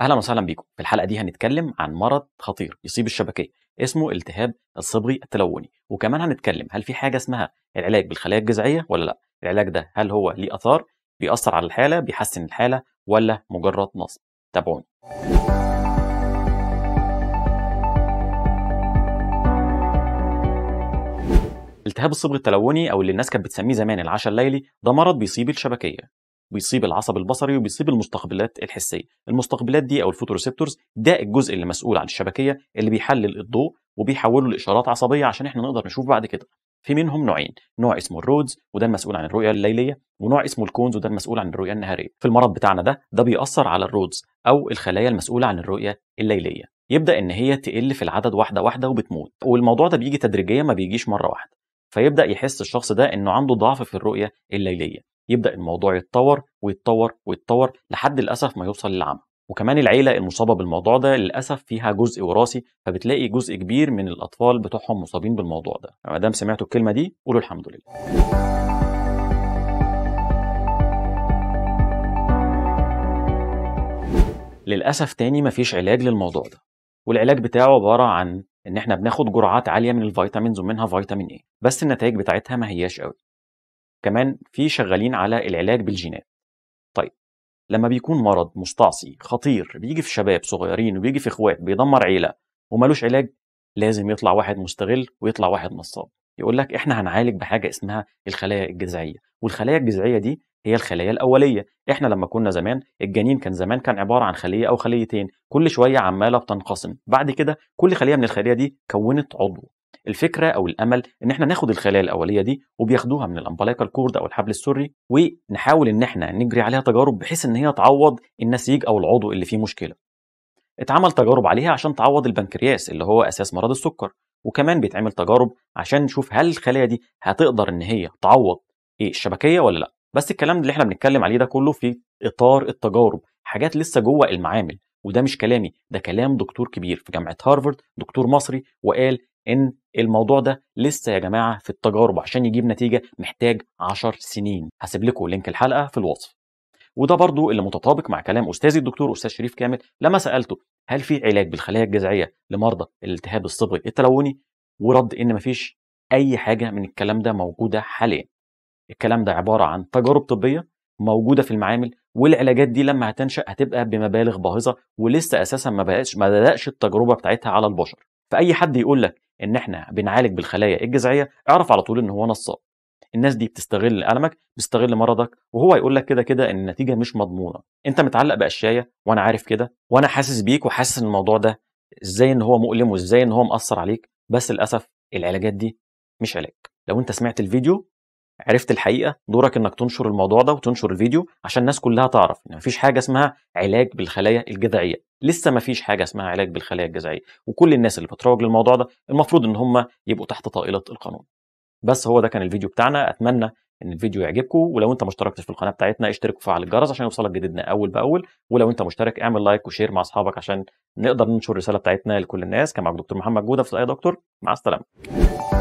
اهلا وسهلا بيكم في الحلقه دي هنتكلم عن مرض خطير يصيب الشبكيه اسمه التهاب الصبغي التلوني وكمان هنتكلم هل في حاجه اسمها العلاج بالخلايا الجذعيه ولا لا العلاج ده هل هو ليه اثار بيأثر على الحاله بيحسن الحاله ولا مجرد نصب تابعوني التهاب الصبغ التلوني او اللي الناس كانت بتسميه زمان العشاء الليلي ده مرض بيصيب الشبكيه بيصيب العصب البصري وبيصيب المستقبلات الحسيه المستقبلات دي او الفوتوريسبتورز ده الجزء اللي مسؤول عن الشبكيه اللي بيحلل الضوء وبيحوله لاشارات عصبيه عشان احنا نقدر نشوف بعد كده في منهم نوعين نوع اسمه الرودز وده المسؤول عن الرؤيه الليليه ونوع اسمه الكونز وده المسؤول عن الرؤيه النهاريه في المرض بتاعنا ده ده بيأثر على الرودز او الخلايا المسؤوله عن الرؤيه الليليه يبدا ان هي تقل في العدد واحده واحده وبتموت والموضوع ده بيجي تدريجيا ما بيجيش مره واحده فيبدا يحس الشخص ده انه عنده ضعف في الرؤيه الليليه يبدا الموضوع يتطور ويتطور ويتطور لحد للاسف ما يوصل للعمى وكمان العيله المصابه بالموضوع ده للاسف فيها جزء وراثي فبتلاقي جزء كبير من الاطفال بتوعهم مصابين بالموضوع ده ما دام سمعتوا الكلمه دي قولوا الحمد لله للاسف تاني مفيش علاج للموضوع ده والعلاج بتاعه عباره عن ان احنا بناخد جرعات عاليه من الفيتامينز ومنها فيتامين اي بس النتائج بتاعتها ما هياش قوي كمان في شغالين على العلاج بالجينات طيب لما بيكون مرض مستعصي خطير بيجي في شباب صغيرين وبيجي في اخوات بيدمر عيله ومالوش علاج لازم يطلع واحد مستغل ويطلع واحد نصاب يقول لك احنا هنعالج بحاجه اسمها الخلايا الجذعيه والخلايا الجذعيه دي هي الخلايا الاوليه احنا لما كنا زمان الجنين كان زمان كان عباره عن خليه او خليتين كل شويه عماله بتنقسم بعد كده كل خليه من الخليه دي كونت عضو الفكره او الامل ان احنا ناخد الخلايا الاوليه دي وبياخدوها من الامبلايكا الكورد او الحبل السري ونحاول ان احنا نجري عليها تجارب بحيث ان هي تعوض النسيج او العضو اللي فيه مشكله اتعمل تجارب عليها عشان تعوض البنكرياس اللي هو اساس مرض السكر وكمان بيتعمل تجارب عشان نشوف هل الخلايا دي هتقدر ان هي تعوض ايه الشبكيه ولا لا بس الكلام اللي احنا بنتكلم عليه ده كله في اطار التجارب حاجات لسه جوه المعامل وده مش كلامي ده كلام دكتور كبير في جامعه هارفارد دكتور مصري وقال ان الموضوع ده لسه يا جماعه في التجارب عشان يجيب نتيجه محتاج 10 سنين هسيب لكم لينك الحلقه في الوصف وده برضو اللي متطابق مع كلام استاذي الدكتور استاذ شريف كامل لما سالته هل في علاج بالخلايا الجذعيه لمرضى الالتهاب الصبغي التلوني ورد ان مفيش اي حاجه من الكلام ده موجوده حاليا الكلام ده عباره عن تجارب طبيه موجوده في المعامل والعلاجات دي لما هتنشا هتبقى بمبالغ باهظه ولسه اساسا ما بقاش ما بداش التجربه بتاعتها على البشر فاي حد يقول لك ان احنا بنعالج بالخلايا الجذعيه اعرف على طول ان هو نصاب الناس دي بتستغل المك بتستغل مرضك وهو هيقول لك كده كده ان النتيجه مش مضمونه انت متعلق باشياء وانا عارف كده وانا حاسس بيك وحاسس ان الموضوع ده ازاي ان هو مؤلم وازاي ان هو مأثر عليك بس للاسف العلاجات دي مش علاج لو انت سمعت الفيديو عرفت الحقيقه دورك انك تنشر الموضوع ده وتنشر الفيديو عشان الناس كلها تعرف ان مفيش حاجه اسمها علاج بالخلايا الجذعيه لسه ما فيش حاجه اسمها علاج بالخلايا الجذعيه وكل الناس اللي بتروج للموضوع ده المفروض ان هم يبقوا تحت طائله القانون بس هو ده كان الفيديو بتاعنا اتمنى ان الفيديو يعجبكم ولو انت ما اشتركتش في القناه بتاعتنا اشترك وفعل الجرس عشان يوصلك جديدنا اول باول ولو انت مشترك اعمل لايك وشير مع اصحابك عشان نقدر ننشر الرساله بتاعتنا لكل الناس كان معاك دكتور محمد جوده في اي دكتور مع السلامه